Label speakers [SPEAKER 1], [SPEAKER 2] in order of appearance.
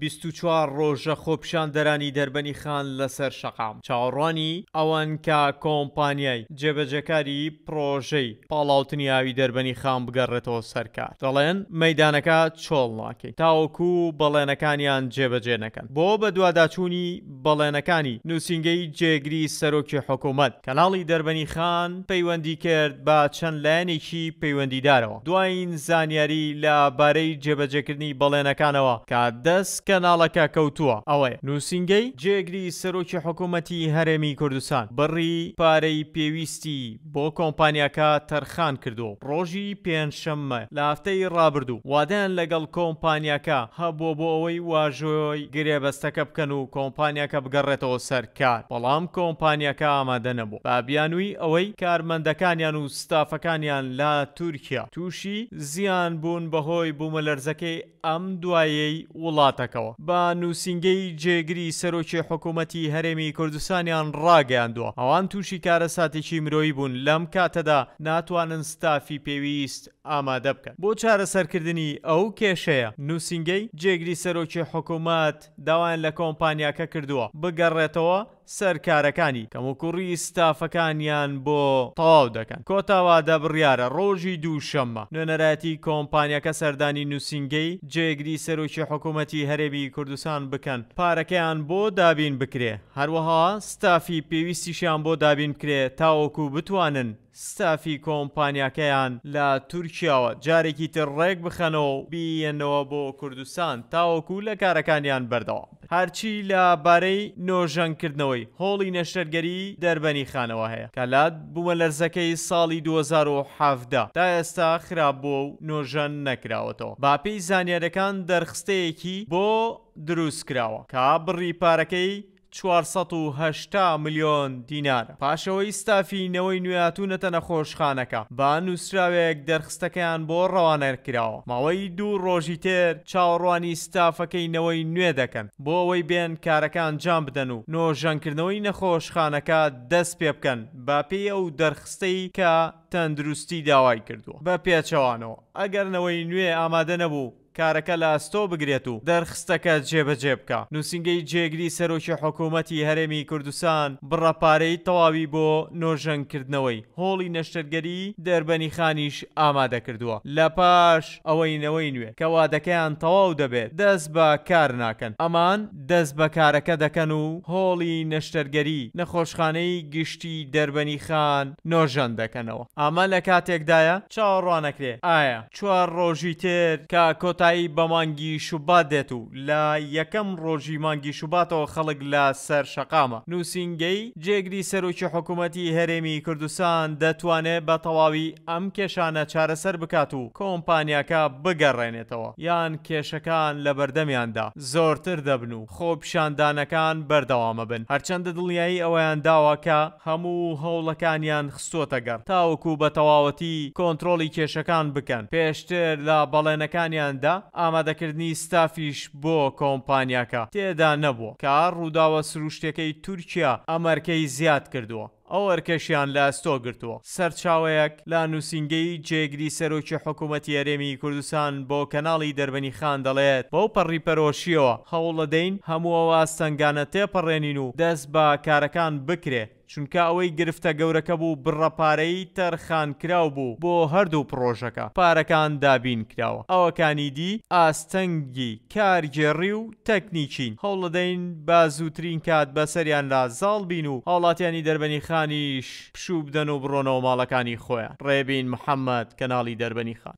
[SPEAKER 1] 24 ڕۆژە خۆپشاندەرانی دەربەنی خان لەسەر شەقام چاوەڕوانی ئەوەن کە کۆمپانیای جێبەجەکاری پرۆژەی پاڵاوتنیاوی دەربەنی خان بگەڕێتەوە سەرکار دەڵێن مەدانەکە چۆڵ ناکەین تاوەکو بەڵێنەکانیان جێبەجێ نەکەن بۆ بە دوواداچوونی بەڵێنەکانی نووسنگەی جێگری سەرۆکی حکوومەت کەناڵی دەربەنی خان پەیوەندی کرد با چەند لایەنێکی پەیوەندیدارەوە دوایین زانیاری لەبارەی جێبەجێکردنی بەڵێنەکانەوە کە دەست کەناڵەکە کەوتووە ئەوەی نووسنگەی جێگری سەرۆکی حکوومەتی هەرێمی کوردستان بڕی پارەی پێویستی بۆ کۆمپانیاکە تەرخان کردو ڕۆژی پێنجشەممە لە هەفتەی ڕابردوو وادەیان لەگەڵ کۆمپانیاکە هەبووە بۆ ئەوەی واژۆی گرێبەستەکە بکەن و کۆمپانیاکە بگەڕێتەوە سەرکار بەڵام کۆمپانیاکە ئامادە نەبوو بابیانووی ئەوەی کارمەندەکانیان و ستافەکانیان لا تورکیا تووشی زیان بوون بەهۆی بوومەلەرزەکەی ئەم دوایەی وڵاتەکە بکەوە با نووسنگەی جێگری سەرۆکی حکوومەتی هەرێمی کوردستانیان ڕاگەاندووە ئەوان تووشی کارەساتێکی مرۆیی بوون لەم کاتەدا ناتوانن ستافی پێویست ئامادە بکەن بۆ چارەسەرکردنی ئەو کێشەیە نووسنگەی جێگری سەرۆکی حکوومەت داوایان لە کۆمپانیاکە کردووە بگەڕێتەوە سەرکارەکانی کەموکوڕی ستافەکانیان بۆ تەواو دەکەن کۆتاوا دەبڕیارە ڕۆژی دووشەممە نوێنەرەتی کۆمپانیەکە سەردانی نووسنگەی جێگری سەرۆکی حکوومەتی هەرێبی کوردستان بکەن پارەکەیان بۆ دابین بکرێ هەروەها ستافی پێویستیشیان بۆ دابین بکرێ تاوەکو بتوانن ستافی کۆمپانیاکەیان لە تورکیاوە جارێکی تر ڕێک بخەنەوە بیەنەوە بۆ کوردستان تاوەکو لە کارەکانیان بەردەوام. هەرچی لە بارەی نۆژەنکردنەوەی هۆڵی نەشەرگەری دەربەنی خانەوە هەیە کەلات بوومە لەرزەکەی ساڵی 2017 تا ئێستا خراپ بۆ و نۆژەن نەکراوەتەوە باپی زانیارەکان دەرخستەیەکی بۆ دروست کراوە کا بڕی پارەکەی 480 میلیۆن دینار پاشەوەی ستافینەوەی نوێاتونەتە نەخۆشخانەکە با نووسراوێک دەرخستەکەیان بۆ ڕەوانەرکراوە ماوەی دوو ڕۆژی تێر چاوەڕوانی ستافەکەینەوەی نوێ دەکەن بۆ ئەوەی بێن کارەکان جام بدەن و نۆژەنکردنەوەی نەخۆشخانەکە دەست پێ بکەن با پێی ئەو دەرخستەی کە تەندروستی داوای کردووە بە پێچەوانەوە ئەگەرنەوەی نوێ ئامادە نەبوو کارەکە لە ئەستۆ بگرێت و دەرخستەکە جێبەجێ بکە نووسنگەی جێگری سەرۆکی حکوومەتی هەرێمی کوردستان بڕەپارەی تەواوی بۆ نۆژەنکردنەوەی هۆڵی نەشتەرگەری دەربەنی خانیش ئامادە کردووە لە پاش ئەوەینەوەی نوێ کەوادەکەیان تەواو دەبێت دەست بە کار ناکەن ئەمان دەست بە کارەکە دەکەن و هۆڵی نەشتەرگەری نەخۆشخانەی گشتی دەربەنی خان نۆژەن دەکەنەوە ئامە لە کاتێکدایە چاوەڕوانەکرێ ئایا چوار ڕۆژی تر کە کۆتا ئاسایی بە مانگی شوبات دێت و لە یەکەم ڕۆژی مانگی شوباتەوە خەڵک لە سەر شەقامە نووسنگەی جێگری سەرۆکی حکوومەتی هەرێمی کوردستان دەتوانێت بە تەواوی ئەم کێشانە چارەسەر بکات و کۆمپانیاکە بگەڕێنێتەوە یان کێشەکان لە بەردەمیاندا زۆرتر دەبن و خۆپشاندانەکان بەردەوامە بن هەرچەندە دڵیایی ئەویان داواکە هەموو هەوڵەکانیان خستۆتەگەر تاوەکو بە تەواوەتی کۆنتترۆلی کێشەکان بکەن پێشتر لە بەڵێنەکانیاندا ئامادەکردنی ستافیش بۆ کۆمپانیاکە تێدا نەبوو کە ڕووداوە سروشتەکەی تورکیا ئەمەرکەی زیاد کردووە ئەو ئەرکەشیان لە ئەستۆ گرتووە سەرچاوەیەک لا نووسنگەی جێگری سەرۆکی حکوومەتی یارێمی کوردستان بۆ کەناڵی دەربنی خان دەڵێت بەو پەڕیپەرۆشیەوە هەوڵ دەدەین هەمووەوە سنگانە تێپەڕێنین و دەست بە کارەکان بکرێت چونکە ئەوەی گرفتە گەورەکە بوو بڕەپارەی تەرخان کراو بوو بۆ هەردوو پرۆژەکە پارەکان دابین کراوە ئەوەکانی دی ئاستەنگی کارگێڕی و تەکنیکین هەوڵ دەین با زووترین کات بەسەریان لا زاڵ بین و هاوڵاتیانی دەربنی خان خانیش پشوب دەن و بڕۆنەوە ماڵەکانی خۆیان ڕێبین محەممەد کەناڵی دەربەنی خان